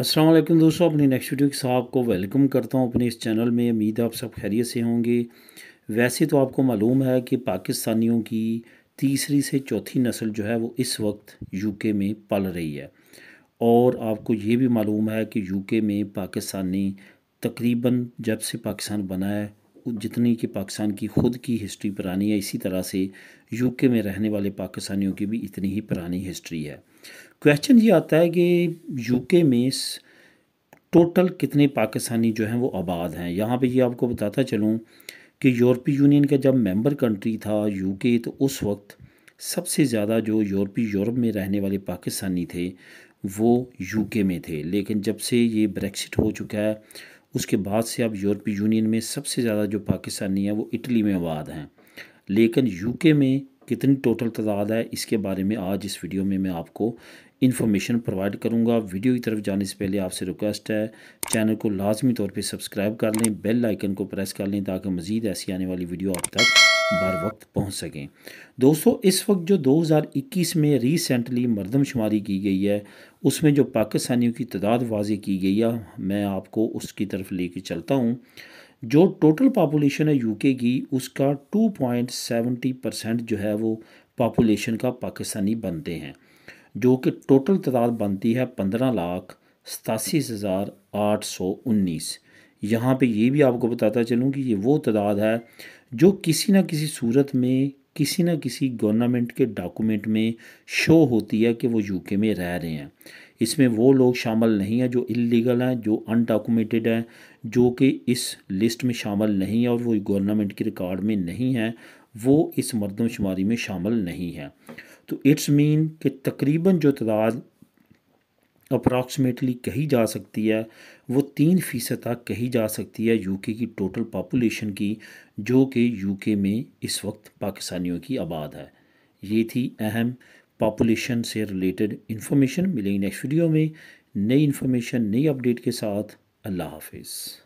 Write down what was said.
अस्सलाम वालेकुम दोस्तों अपनी नेक्स्ट वीडियो के साथ आपको वेलकम करता हूं अपने इस चैनल में उम्मीद आप सब खैरियत से होंगे वैसे तो आपको मालूम है कि पाकिस्तानियों की तीसरी से चौथी नस्ल जो है वो इस वक्त यूके में पल रही है और आपको ये भी मालूम है कि यूके में पाकिस्तानी तकरीबन जब से पाकिस्तान बना है जितनी कि पाकिस्तान की खुद की हिस्ट्री पुरानी है इसी तरह से यूके में रहने वाले पाकिस्तानियों की भी इतनी ही पुरानी हिस्ट्री है क्वेश्चन ये आता है कि यूके में टोटल कितने पाकिस्तानी जो हैं वो आबाद हैं यहाँ पे ये आपको बताता चलूँ कि यूरोपीय यूनियन का जब मेंबर कंट्री था यूके तो उस वक्त सबसे ज़्यादा जो यूरोपीय यूरोप में रहने वाले पाकिस्तानी थे वो यूके में थे लेकिन जब से ये ब्रेक्सिट हो चुका है उसके बाद से अब यूरोपीय यूनियन में सबसे ज़्यादा जो पाकिस्तानी हैं वो इटली में आबाद हैं लेकिन यूके में कितनी टोटल तादाद है इसके बारे में आज इस वीडियो में मैं आपको इन्फॉर्मेशन प्रोवाइड करूंगा वीडियो की तरफ जाने से पहले आपसे रिक्वेस्ट है चैनल को लाजमी तौर पे सब्सक्राइब कर लें बेल आइकन को प्रेस कर लें ताकि मज़ीद ऐसी आने वाली वीडियो आप तक बर वक्त पहुँच सकें दोस्तों इस वक्त जो 2021 में रिसेंटली मरदमशुमारी की गई है उसमें जो पाकिस्तानियों की तादाद वाजी की गई है मैं आपको उसकी तरफ कर चलता हूँ जो टोटल पापोलेशन है यूके की उसका 2.70 परसेंट जो है वो पापोलेशन का पाकिस्तानी बनते हैं जो कि टोटल तादाद बनती है पंद्रह लाख सतासी हज़ार आठ सौ उन्नीस यहाँ पे ये भी आपको बताता चलूँ कि ये वो तादाद है जो किसी ना किसी सूरत में किसी ना किसी गवर्नमेंट के डॉक्यूमेंट में शो होती है कि वो यूके में रह रहे हैं इसमें वो लोग शामिल नहीं हैं जो इलीगल हैं जो अनडॉक्यूमेंटेड हैं जो कि इस लिस्ट में शामिल नहीं है और वो गवर्नमेंट के रिकॉर्ड में नहीं है वो इस मरदमशुमारी में शामिल नहीं है तो इट्स मीन कि तकरीबन जो तादाद अप्रॉक्सीमेटली कही जा सकती है वो तीन फ़ीसद तक कही जा सकती है यूके की टोटल पापुलेशन की जो कि यूके में इस वक्त पाकिस्तानियों की आबाद है ये थी अहम पापुलेशन से रिलेटेड इन्फॉर्मेशन मिलेगी नेक्स्ट वीडियो में नई इन्फॉर्मेशन नई अपडेट के साथ अल्लाह हाफिज़